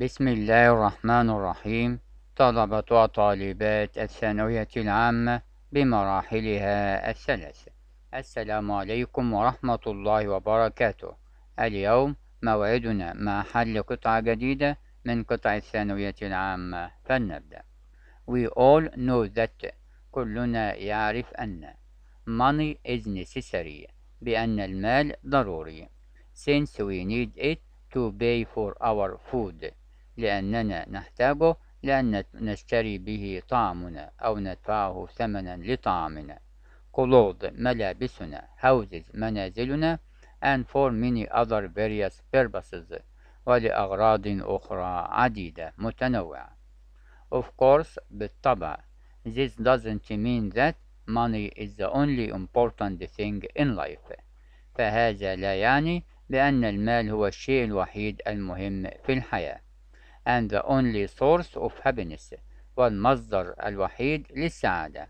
بسم الله الرحمن الرحيم طلبة وطالبات الثانوية العامة بمراحلها الثلاث السلام عليكم ورحمة الله وبركاته اليوم موعدنا مع حل قطعة جديدة من قطع الثانوية العامة فلنبدأ We all know that كلنا يعرف أن money is necessary بأن المال ضروري since we need it to pay for our food لأننا نحتاجه لأن نشتري به طعمنا أو ندفعه ثمنا لطعامنا قلوض ملابسنا houses منازلنا and for many other various purposes ولأغراض أخرى عديدة متنوعة Of course بالطبع This doesn't mean that money is the only important thing in life فهذا لا يعني بأن المال هو الشيء الوحيد المهم في الحياة and the only source of happiness والمصدر الوحيد للسعادة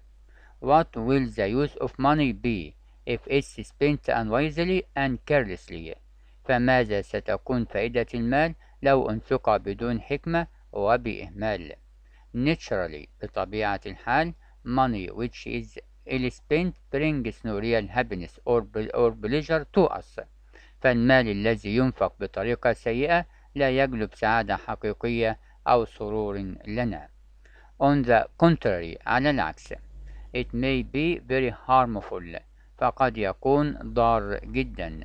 What will the use of money be if it's spent unwisely and carelessly فماذا ستكون فائدة المال لو أنفق بدون حكمة وبإهمال Naturally بطبيعة الحال money which is ill spent brings no real happiness or pleasure to us فالمال الذي ينفق بطريقة سيئة لا يجلب سعادة حقيقية أو سرور لنا. On the contrary على العكس it may be very harmful فقد يكون ضار جدا.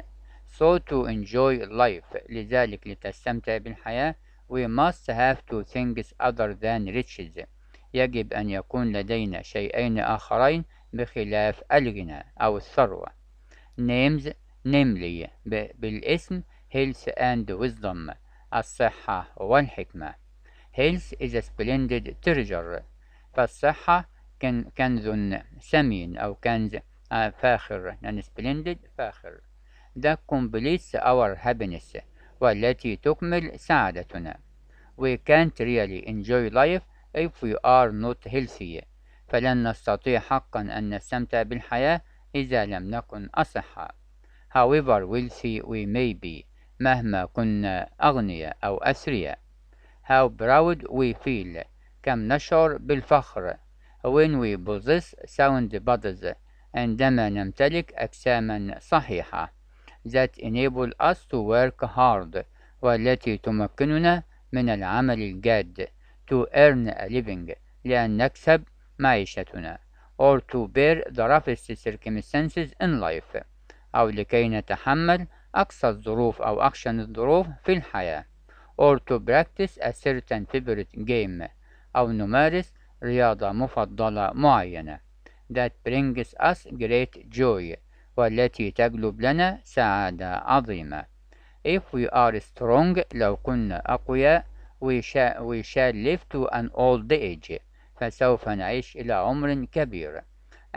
So to enjoy life لذلك لتستمتع بالحياة we must have two things other than riches يجب أن يكون لدينا شيئين آخرين بخلاف الغنى أو الثروة names namely بالاسم health and wisdom الصحة والحكمة Health is a splendid treasure فالصحة كنز سمين أو كنز فاخر يعني splendid فاخر that completes our happiness والتي تكمل سعادتنا We can't really enjoy life if we are not healthy فلن نستطيع حقا أن نستمتع بالحياة إذا لم نكن أصحاء However wealthy we may be مهما كنا أغنياء أو أثرياء How proud we feel كم نشعر بالفخر When we possess sound bodies عندما نمتلك أجساما صحيحة that enable us to work hard والتي تمكننا من العمل الجاد to earn a living لأن نكسب معيشتنا or to bear the roughest circumstances in life أو لكي نتحمل أقصى الظروف أو أخشن الظروف في الحياة or to practice a certain favorite game أو نمارس رياضة مفضلة معينة that brings us great joy والتي تجلب لنا سعادة عظيمة if we are strong لو كنا أقوياء we shall, we shall live to an old age فسوف نعيش إلى عمر كبير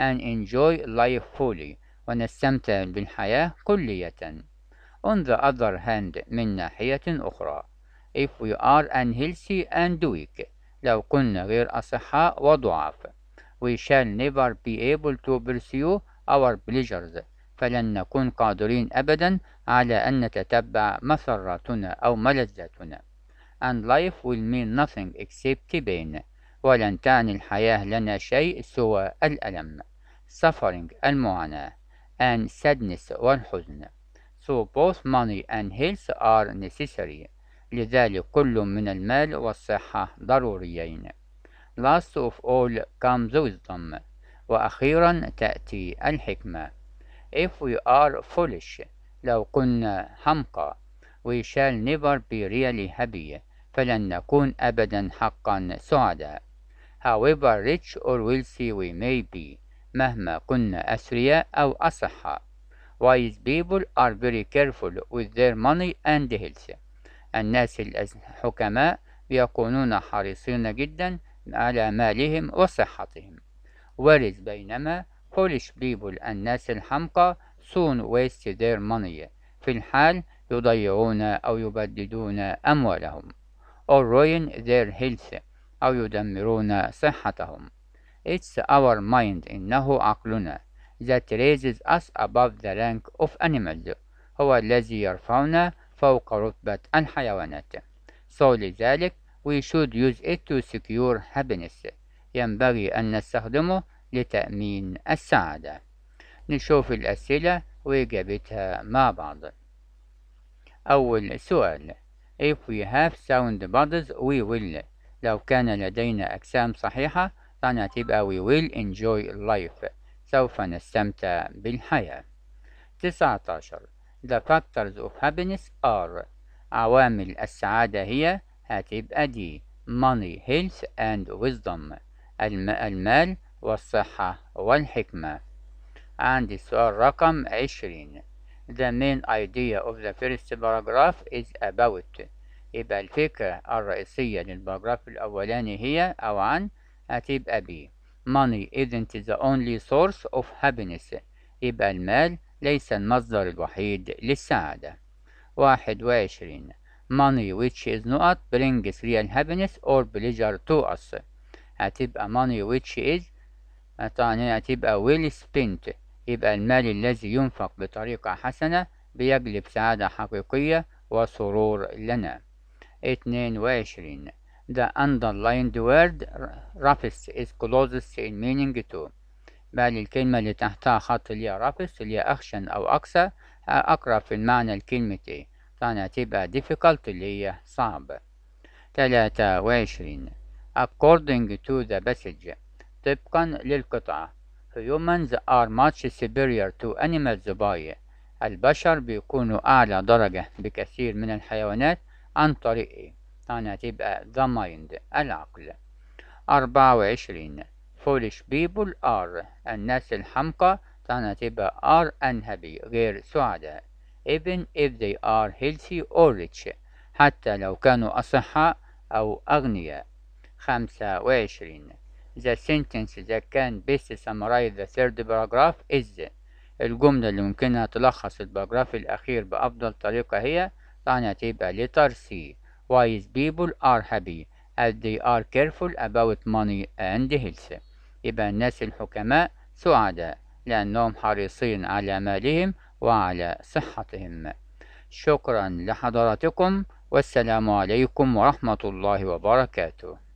and enjoy life fully ونستمتع بالحياة كلية On the other hand من ناحية أخرى if we are unhealthy and weak لو كنا غير أصحاء وضعاف we shall never be able to pursue our pleasures فلن نكون قادرين أبدا على أن نتتبع مسراتنا أو ملذاتنا and life will mean nothing except pain ولن تعني الحياة لنا شيء سوى الألم suffering المعاناة and sadness والحزن So both money and health are necessary. لذلك كل من المال والصحة ضروريين. Last of all comes wisdom. وأخيرا تأتي الحكمة. If we are foolish, لو كنا حمقى, we shall never be really happy. فلن نكون أبدا حقا سعداء. However rich or wealthy we may be, مهما كنا أثرياء أو أصحاء. wise people are very careful with their money and health الناس الحكماء يكونون حريصين جدا على مالهم وصحتهم whereas بينما foolish people الناس الحمقى soon waste their money في الحال يضيعون أو يبددون أموالهم or ruin their health أو يدمرون صحتهم It's our mind إنه عقلنا that raises us above the rank of animals هو الذي يرفعنا فوق رتبة الحيوانات so لذلك we should use it to secure happiness ينبغي أن نستخدمه لتأمين السعادة نشوف الأسئلة وإجابتها مع بعض أول سؤال If we have sound bodies we will لو كان لدينا أجسام صحيحة تبقى we will enjoy life سوف نستمتع بالحياة 19 The factors of happiness are عوامل السعادة هي هتبقى دي money, health and wisdom المال والصحة والحكمة عندي السؤال رقم 20 The main idea of the first paragraph is about يبقى الفكرة الرئيسية للباراجراف الأولاني هي أو عن هتبقى بي money isn't the only source of happiness يبقى المال ليس المصدر الوحيد للسعادة واحد وعشرين money which is not brings real happiness or pleasure to us هتبقى money which is يعني هتبقى well spent يبقى المال الذي ينفق بطريقة حسنة بيجلب سعادة حقيقية وسرور لنا اتنين وعشرين The underlined word roughest is closest in meaning to بل الكلمة اللي تحتها خط اللي هي roughest اللي هي أخشن أو أكثر أقرب في المعنى الكلمة إيه تبقى difficult اللي هي صعبة تلاتة وعشرين according to the passage طبقا للقطعة humans are much superior to animals by البشر بيكونوا أعلى درجة بكثير من الحيوانات عن طريق أنا تبقى ذا مايند العقل أربعة وعشرين فولش بيبل آر الناس الحمقى تانا تبقى آر أنهبي غير سعداء even if they are healthy or rich حتى لو كانوا أصحاء أو أغنياء خمسة وعشرين The sentence that can best summarize the third paragraph is الجملة اللي ممكنها تلخص الباراجراف الأخير بأفضل طريقة هي تعنى تبقى letter C wise people are happy as they are careful about money and health يبقى الناس الحكماء سعداء لأنهم حريصين على مالهم وعلى صحتهم شكرا لحضراتكم والسلام عليكم ورحمة الله وبركاته